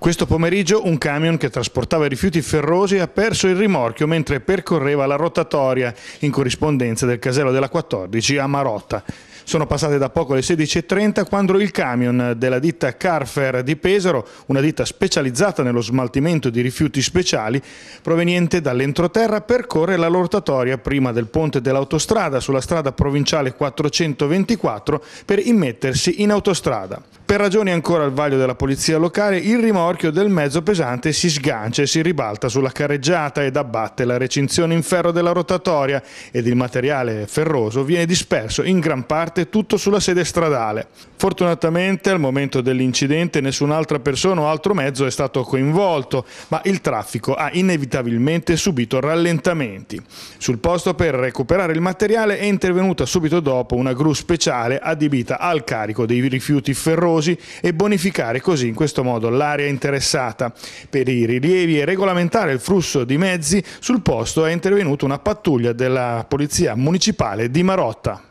Questo pomeriggio un camion che trasportava rifiuti ferrosi ha perso il rimorchio mentre percorreva la rotatoria in corrispondenza del casello della 14 a Marotta. Sono passate da poco le 16.30 quando il camion della ditta Carfair di Pesaro, una ditta specializzata nello smaltimento di rifiuti speciali, proveniente dall'entroterra, percorre la rotatoria prima del ponte dell'autostrada sulla strada provinciale 424 per immettersi in autostrada. Per ragioni ancora al vaglio della polizia locale, il rimorchio del mezzo pesante si sgancia e si ribalta sulla carreggiata ed abbatte la recinzione in ferro della rotatoria ed il materiale ferroso viene disperso in gran parte tutto sulla sede stradale. Fortunatamente al momento dell'incidente nessun'altra persona o altro mezzo è stato coinvolto, ma il traffico ha inevitabilmente subito rallentamenti. Sul posto per recuperare il materiale è intervenuta subito dopo una gru speciale adibita al carico dei rifiuti ferrosi pericolosi e bonificare così in questo modo l'area interessata. Per i rilievi e regolamentare il flusso di mezzi sul posto è intervenuta una pattuglia della Polizia Municipale di Marotta.